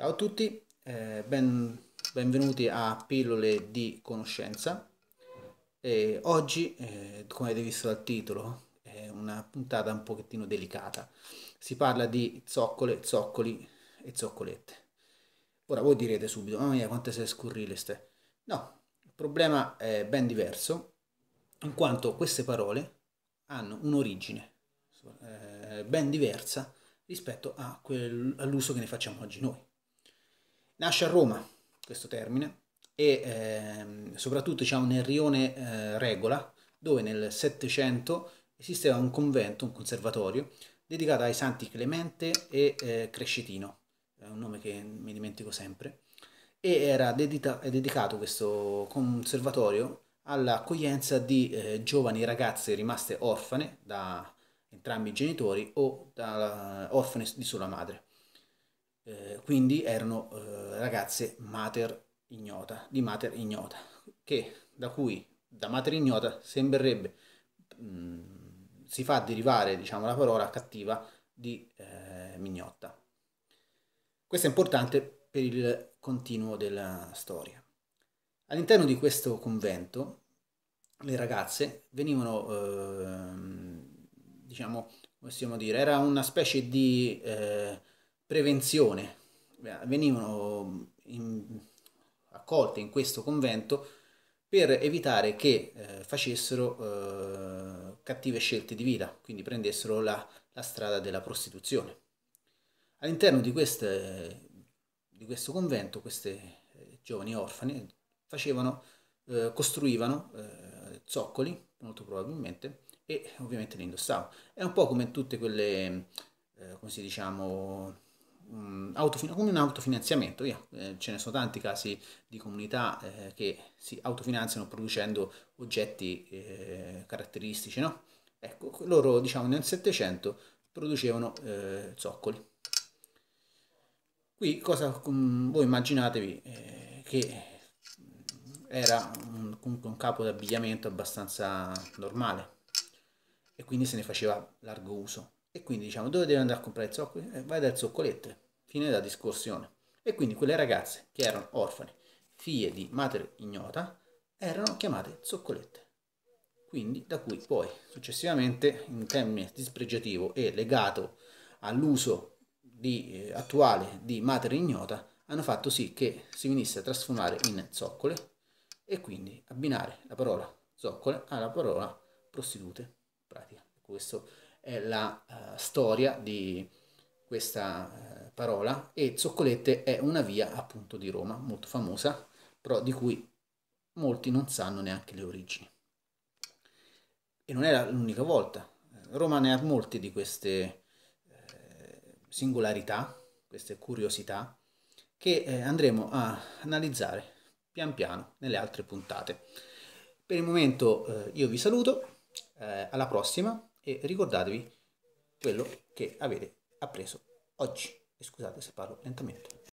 Ciao a tutti, eh, ben, benvenuti a Pillole di Conoscenza. E oggi, eh, come avete visto dal titolo, è una puntata un pochettino delicata. Si parla di zoccole, zoccoli e zoccolette. Ora voi direte subito, mamma oh, mia quante sei scurrile ste. No, il problema è ben diverso, in quanto queste parole hanno un'origine eh, ben diversa rispetto all'uso che ne facciamo oggi noi Nasce a Roma questo termine e ehm, soprattutto diciamo, nel rione eh, Regola, dove nel Settecento esisteva un convento, un conservatorio, dedicato ai santi Clemente e eh, Crescitino, un nome che mi dimentico sempre, e era dedita, dedicato questo conservatorio all'accoglienza di eh, giovani ragazze rimaste orfane da entrambi i genitori o da orfane di sola madre. Eh, quindi erano eh, ragazze mater ignota, di mater ignota, che da cui da mater ignota sembrerebbe mh, mm, si fa derivare diciamo, la parola cattiva di eh, mignotta. Questo è importante per il continuo della storia. All'interno di questo convento le ragazze venivano, eh, diciamo, possiamo dire, era una specie di eh, prevenzione venivano in, accolte in questo convento per evitare che eh, facessero eh, cattive scelte di vita, quindi prendessero la, la strada della prostituzione. All'interno di, queste, di questo convento queste eh, giovani orfane facevano, eh, costruivano eh, zoccoli, molto probabilmente, e ovviamente li indossavano. È un po' come tutte quelle, eh, come si diciamo, Mm, come un autofinanziamento, via. Eh, ce ne sono tanti casi di comunità eh, che si autofinanziano producendo oggetti eh, caratteristici, no? Ecco, loro diciamo nel Settecento producevano eh, zoccoli. Qui cosa, um, voi immaginatevi eh, che era un, comunque un capo d'abbigliamento abbastanza normale e quindi se ne faceva largo uso e quindi diciamo, dove devi andare a comprare il zoccoli? Eh, vai dal zoccoletto, fine della discorsione. E quindi quelle ragazze che erano orfane, figlie di madre ignota, erano chiamate zoccolette. Quindi da cui poi successivamente in termine dispregiativo e legato all'uso di, eh, attuale di madre ignota hanno fatto sì che si venisse a trasformare in zoccole e quindi abbinare la parola zoccole alla parola prostitute. In pratica, questo è la uh, storia di questa uh, parola e Zoccolette è una via appunto di Roma, molto famosa, però di cui molti non sanno neanche le origini. E non era l'unica volta, Roma ne ha molte di queste eh, singolarità, queste curiosità, che eh, andremo a analizzare pian piano nelle altre puntate. Per il momento eh, io vi saluto, eh, alla prossima e ricordatevi quello che avete appreso oggi. scusate se parlo lentamente.